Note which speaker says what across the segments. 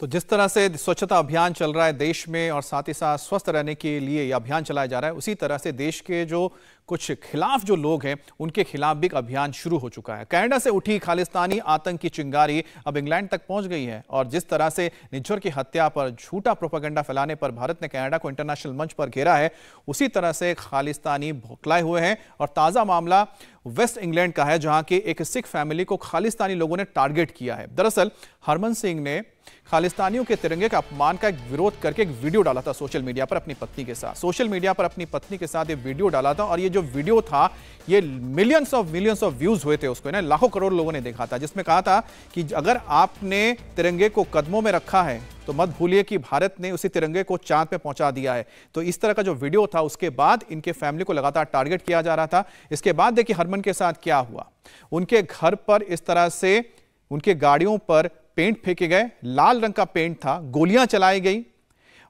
Speaker 1: तो जिस तरह से स्वच्छता अभियान चल रहा है देश में और साथ ही साथ स्वस्थ रहने के लिए यह अभियान चलाया जा रहा है उसी तरह से देश के जो कुछ खिलाफ जो लोग हैं उनके खिलाफ भी अभियान शुरू हो चुका है कनाडा से उठी खालिस्तानी आतंक की चिंगारी अब इंग्लैंड तक पहुंच गई है और जिस तरह से निज्जर की हत्या पर झूठा प्रोपागेंडा फैलाने पर भारत ने कैनेडा को इंटरनेशनल मंच पर घेरा है उसी तरह से खालिस्तानी भोखलाए हुए हैं और ताज़ा मामला वेस्ट इंग्लैंड का है जहां की एक सिख फैमिली को खालिस्तानी लोगों ने टारगेट किया है दरअसल हरमन सिंह ने खालिस्तानियों के तिरंगे का अपमान का एक विरोध करके एक वीडियो डाला था सोशल मीडिया पर अपनी पत्नी के साथ सोशल मीडिया पर अपनी पत्नी के साथ ये वीडियो डाला था और ये जो वीडियो था ये millions of millions of views हुए थे उसको ना लाखों करोड़ लोगों ने देखा था जिसमें कहा था कि अगर आपने तिरंगे को कदमों में रखा है तो मत भूलिए कि भारत ने उसी तिरंगे को चांद पे पहुंचा दिया है तो इस तरह का जो वीडियो था उसके बाद इनके फैमिली को लगातार टारगेट किया जा रहा था इसके बाद देखिए हरमन के साथ क्या हुआ उनके घर पर इस तरह से उनके गाड़ियों पर पेंट फेंके गए लाल रंग का पेंट था गोलियां चलाई गई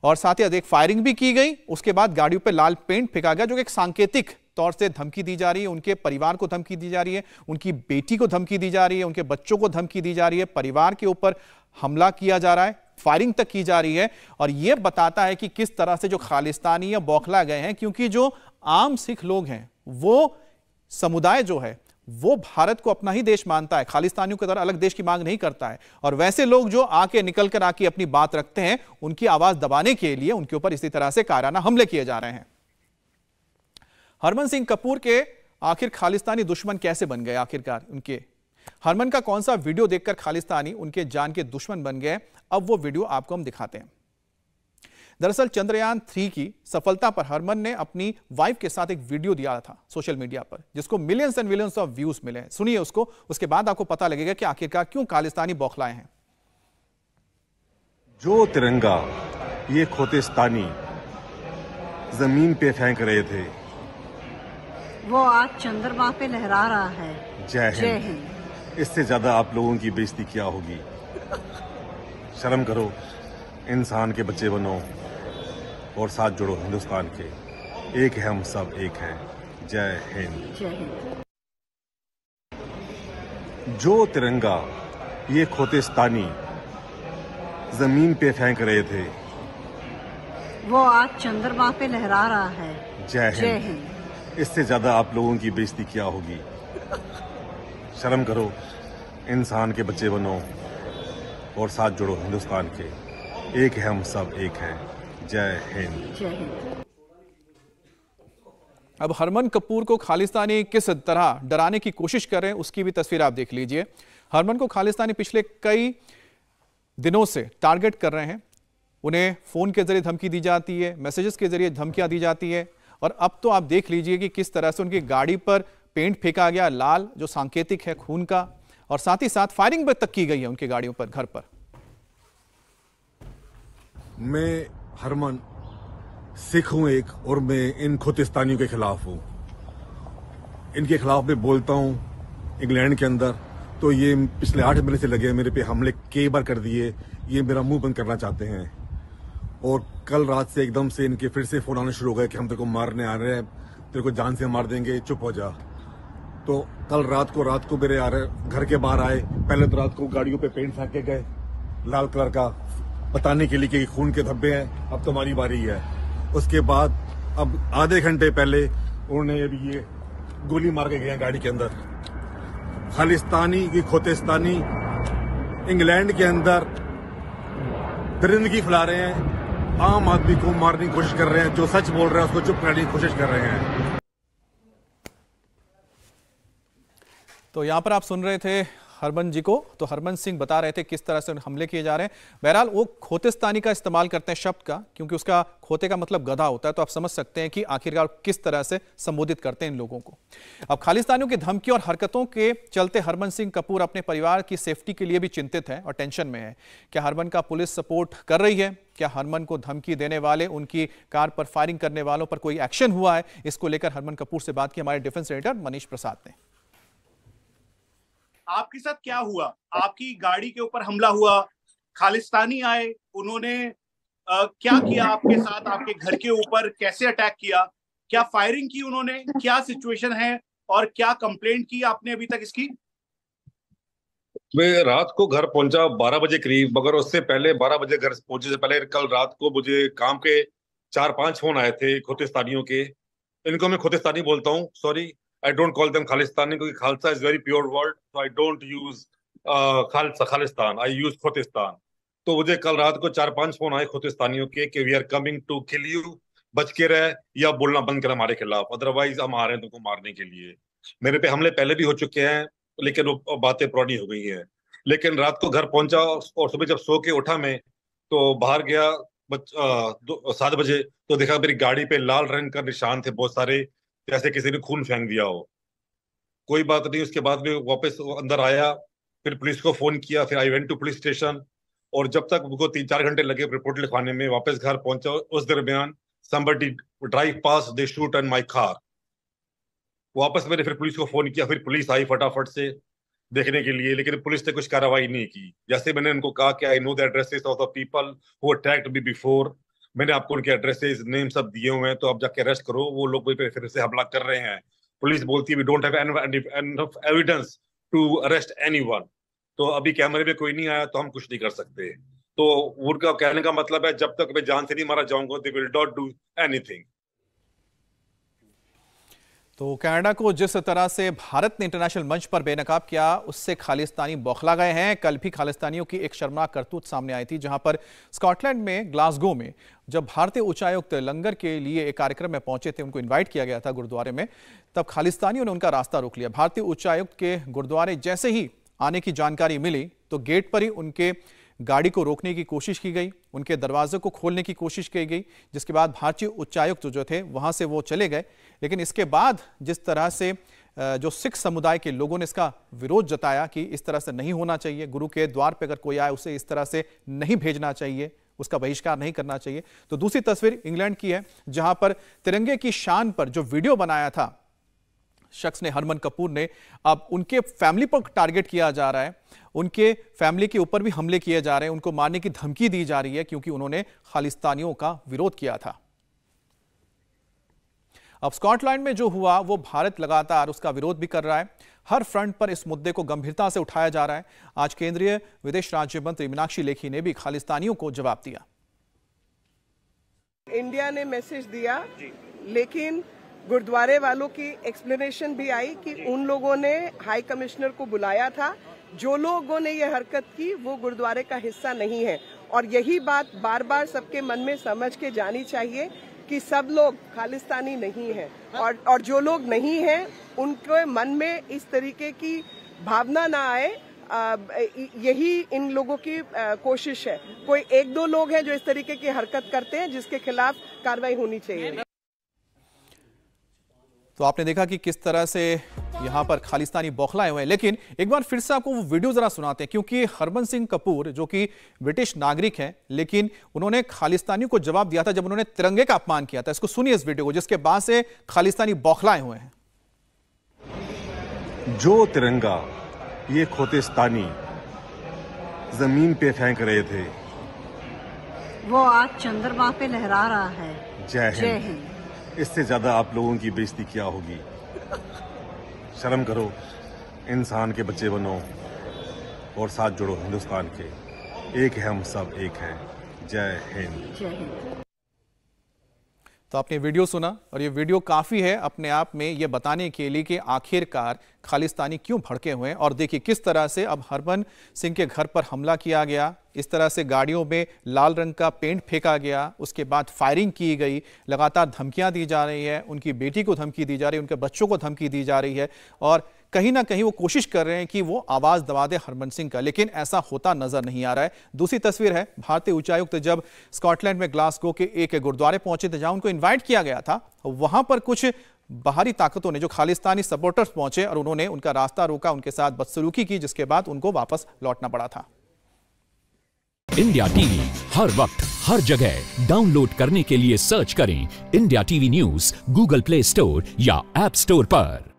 Speaker 1: और साथ ही अधिक फायरिंग भी की गई उसके बाद गाड़ियों पर लाल पेंट फेंका गया जो एक सांकेतिक तौर से धमकी दी जा रही है उनके परिवार को धमकी दी जा रही है उनकी बेटी को धमकी दी जा रही है उनके बच्चों को धमकी दी जा रही है परिवार के ऊपर हमला किया जा रहा है फायरिंग तक की जा रही है और यह बताता है कि किस तरह से जो खालिस्तानी या बौखला गए हैं क्योंकि जो आम सिख लोग हैं वो समुदाय जो है वो भारत को अपना ही देश मानता है खालिस्तानियों की तरह अलग देश की मांग नहीं करता है और वैसे लोग जो आके निकल कर आके अपनी बात रखते हैं उनकी आवाज दबाने के लिए उनके ऊपर इसी तरह से काराना हमले किए जा रहे हैं हरमन सिंह कपूर के आखिर खालिस्तानी दुश्मन कैसे बन गए आखिरकार उनके हरमन का कौन सा वीडियो देखकर खालिस्तानी उनके जान के दुश्मन बन गए अब वो वीडियो आपको हम दिखाते हैं दरअसल चंद्रयान थ्री की सफलता पर हरमन ने अपनी वाइफ के साथ एक वीडियो दिया था सोशल मीडिया पर जिसको millions and millions of views मिले हैं सुनिए उसको उसके बाद आपको पता लगेगा कि आखिरकार क्यों खालिस्तानी बौखलाए हैं
Speaker 2: जो तिरंगा ये खोतिस्तानी जमीन पे फेंक रहे थे
Speaker 1: वो आज चंद्रमा पे लहरा रहा
Speaker 2: है जय
Speaker 1: हिंद
Speaker 2: इससे ज्यादा आप लोगों की बेइज्जती क्या होगी शर्म करो इंसान के बच्चे बनो और साथ जुड़ो हिंदुस्तान के एक है हम सब एक है जय हिंद जो तिरंगा ये खोतिस्तानी जमीन पे फेंक रहे थे
Speaker 1: वो आज चंद्रमा पे लहरा रहा
Speaker 2: है जय
Speaker 1: हिंद
Speaker 2: इससे ज्यादा आप लोगों की बेइज्जती क्या होगी शर्म करो इंसान के बच्चे बनो और साथ जुड़ो हिंदुस्तान के एक है हम सब एक है जय हिंद
Speaker 1: जय हिंद अब हरमन कपूर को खालिस्तानी किस तरह डराने की कोशिश कर रहे हैं उसकी भी तस्वीर आप देख लीजिए हरमन को खालिस्तानी पिछले कई दिनों से टारगेट कर रहे हैं उन्हें फ़ोन के ज़रिए धमकी दी जाती है मैसेजेस के ज़रिए धमकियां दी जाती है और अब तो आप देख लीजिए कि किस तरह से उनकी गाड़ी पर पेंट फेंका गया लाल जो सांकेतिक है खून का और साथ ही साथ फायरिंग तक की गई है उनकी गाड़ियों पर घर पर
Speaker 2: मैं हरमन सिख हूं एक और मैं इन खुतिस्तानियों के खिलाफ हूं इनके खिलाफ मैं बोलता हूं इंग्लैंड के अंदर तो ये पिछले आठ महीने से लगे मेरे पे हमले कई बार कर दिए ये मेरा मुंह बंद करना चाहते हैं और कल रात से एकदम से इनके फिर से फोन आना शुरू हो गया कि हम तेरे को मारने आ रहे हैं तेरे को जान से मार देंगे चुप हो जा तो कल रात को रात को मेरे आ रहे घर के बाहर आए पहले तो रात को गाड़ियों पे पेंट फेंके गए लाल कलर का बताने के लिए कि खून के धब्बे हैं अब तुम्हारी तो बारी है उसके बाद अब आधे घंटे पहले उन्होंने अभी ये गोली मार के गए गाड़ी के अंदर खालिस्तानी की खोतिस्तानी इंग्लैंड के अंदर दरिंदगी फैला रहे हैं आम आदमी को मारने की कोशिश कर रहे हैं जो सच बोल रहे हैं
Speaker 1: उसको चुप करने की कोशिश कर रहे हैं तो यहाँ पर आप सुन रहे थे हरमन जी को तो हरमन सिंह बता रहे थे किस तरह से हमले किए जा रहे हैं बहरहाल वो खोतिस्तानी का इस्तेमाल करते हैं शब्द का क्योंकि उसका खोते का मतलब गधा होता है तो आप समझ सकते हैं कि आखिरकार किस तरह से संबोधित करते हैं इन लोगों को अब खालिस्तानियों की धमकी और हरकतों के चलते हरमन सिंह कपूर अपने परिवार की सेफ्टी के लिए भी चिंतित है और टेंशन में है क्या हरमन का पुलिस सपोर्ट कर रही है क्या हरमन को धमकी देने वाले उनकी कार पर फायरिंग करने वालों पर कोई एक्शन हुआ है इसको लेकर हरमन कपूर से बात की हमारे डिफेंस एडिटर मनीष प्रसाद ने आपके साथ क्या हुआ आपकी गाड़ी के ऊपर हमला हुआ खालिस्तानी आए उन्होंने आ, क्या किया आपके साथ आपके घर के ऊपर कैसे अटैक किया क्या फायरिंग की उन्होंने क्या सिचुएशन है और क्या कंप्लेंट की आपने अभी तक इसकी
Speaker 2: मैं रात को घर पहुंचा बारह बजे करीब मगर उससे पहले बारह बजे घर पहुंचे से पहले कल रात को मुझे काम के चार पांच फोन आए थे खुतिस्तानियों के इनको मैं खुतिस्तानी बोलता हूँ sorry I don't call them Khalistani because Khalsa is very pure word. So I don't use uh, Khalsa, Khalistan. I use Khotistan. तो मुझे कल रात को चार पांच फोन आए खुतिस्तानियों के कि we are coming to kill you बच के रहे या बोलना बंद कर हमारे खिलाफ अदरवाइज हम आ रहे हैं तुमको मारने के लिए मेरे पे हमले पहले भी हो चुके हैं लेकिन वो बातें पुरानी हो गई हैं लेकिन रात को घर पहुंचा और सुबह जब सो के उठा मैं तो बाहर गया सात बजे तो देखा मेरी गाड़ी पे लाल रंग का निशान थे बहुत सारे जैसे किसी ने खून फेंक दिया हो कोई बात नहीं उसके बाद में वापस अंदर आया फिर पुलिस को फोन किया फिर I went to police station और जब तक उनको तीन चार घंटे लगे रिपोर्ट लिखवाने में वापस घर पहुंचा उस दरमियान somebody drive past they shoot and my car वापस मैंने फिर पुलिस को फोन किया फिर पुलिस आई फटाफट से देखने के लिए लेकिन पुलिस ने कुछ कार्रवाई नहीं की जैसे मैंने उनको कहा कि I know the addresses of the people who me before मैंने आपको उनके एड्रेसेस नेम सब दिए हुए हैं तो आप जाके अरेस्ट करो वो लोग फिर से हमला कर रहे हैं पुलिस बोलती है don't have evidence to arrest anyone तो अभी कैमरे में कोई नहीं आया तो हम कुछ नहीं कर सकते तो उनका कहने का मतलब है जब तक मैं जान से नहीं मारा जाऊंगा they will not do anything
Speaker 1: तो कनाडा को जिस तरह से भारत ने इंटरनेशनल मंच पर बेनकाब किया उससे खालिस्तानी बौखला गए हैं कल भी खालिस्तानियों की एक शर्मनाक करतूत सामने आई थी जहां पर स्कॉटलैंड में ग्लासगो में जब भारतीय उच्चायुक्त लंगर के लिए एक कार्यक्रम में पहुंचे थे उनको इनवाइट किया गया था गुरुद्वारे में तब खालिस्तानियों ने उनका रास्ता रोक लिया भारतीय उच्चायुक्त के गुरुद्वारे जैसे ही आने की जानकारी मिली तो गेट पर ही उनके गाड़ी को रोकने की कोशिश की गई उनके दरवाजे को खोलने की कोशिश की गई जिसके बाद भारतीय उच्चायुक्त जो थे वहां से वो चले गए लेकिन इसके बाद जिस तरह से जो सिख समुदाय के लोगों ने इसका विरोध जताया कि इस तरह से नहीं होना चाहिए गुरु के द्वार पर अगर कोई आए उसे इस तरह से नहीं भेजना चाहिए उसका बहिष्कार नहीं करना चाहिए तो दूसरी तस्वीर इंग्लैंड की है जहां पर तिरंगे की शान पर जो वीडियो बनाया था शख्स ने हरमन कपूर ने अब उनके फैमिली पर टारगेट किया जा रहा है उनके फैमिली के ऊपर भी हमले किए जा रहे हैं उनको मारने की धमकी दी जा रही है क्योंकि उन्होंने खालिस्तानियों का विरोध किया था अब स्कॉटलैंड में जो हुआ वो भारत लगातार उसका विरोध भी कर रहा है हर फ्रंट पर इस मुद्दे को गंभीरता से उठाया जा रहा है आज केंद्रीय विदेश राज्य मंत्री मीनाक्षी लेखी ने भी खालिस्तानियों को जवाब दिया इंडिया ने मैसेज दिया लेकिन गुरुद्वारे वालों की एक्सप्लेनेशन भी आई कि उन लोगों ने हाई कमिश्नर को बुलाया था जो लोगों ने यह हरकत की वो गुरुद्वारे का हिस्सा नहीं है और यही बात बार बार सबके मन में समझ के जानी चाहिए कि सब लोग खालिस्तानी नहीं हैं और और जो लोग नहीं हैं उनके मन में इस तरीके की भावना ना आए आ, यही इन लोगों की आ, कोशिश है कोई एक दो लोग हैं जो इस तरीके की हरकत करते हैं जिसके खिलाफ कार्रवाई होनी चाहिए तो आपने देखा कि किस तरह से यहाँ पर खालिस्तानी बौखलाए हुए हैं लेकिन एक बार फिर से आपको वो वीडियो जरा सुनाते हैं क्योंकि हरबंस सिंह कपूर जो कि ब्रिटिश नागरिक हैं लेकिन उन्होंने खालिस्तानियों को जवाब दिया था जब उन्होंने तिरंगे का अपमान किया था इसको सुनिए इस वीडियो को जिसके बाद से खालिस्तानी बौखलाए हुए हैं
Speaker 2: जो तिरंगा ये खोतिस्तानी जमीन पे फेंक रहे थे
Speaker 1: वो आज चंद्रमा पे लहरा रहा है जय हिंद
Speaker 2: इससे ज़्यादा आप लोगों की बेइज्जती क्या होगी शर्म करो इंसान के बच्चे बनो और साथ जुड़ो हिंदुस्तान के एक है हम सब
Speaker 1: एक हैं जय हिंद
Speaker 2: जय हिंद
Speaker 1: तो आपने वीडियो सुना और ये वीडियो काफ़ी है अपने आप में ये बताने के लिए कि आखिरकार खालिस्तानी क्यों भड़के हुए हैं और देखिए किस तरह से अब हरमन सिंह के घर पर हमला किया गया इस तरह से गाड़ियों में लाल रंग का पेंट फेंका गया उसके बाद फायरिंग की गई लगातार धमकियां दी जा रही है उनकी बेटी को धमकी दी जा रही है उनके बच्चों को धमकी दी जा रही है और कहीं ना कहीं वो कोशिश कर रहे हैं कि वो आवाज दबा दे हरमन सिंह का लेकिन ऐसा होता नजर नहीं आ रहा है दूसरी तस्वीर है भारतीय उच्चायुक्त जब स्कॉटलैंड में ग्लासगो के एक गुरुद्वारे पहुंचे थे जहां उनको इन्वाइट किया गया था वहां पर कुछ बाहरी ताकतों ने जो खालिस्तानी सपोर्टर्स पहुंचे और उन्होंने उनका रास्ता रोका उनके साथ बदसलूकी की जिसके बाद उनको वापस लौटना पड़ा था इंडिया टीवी हर वक्त हर जगह डाउनलोड करने के लिए सर्च करें India TV news Google Play Store या एप स्टोर पर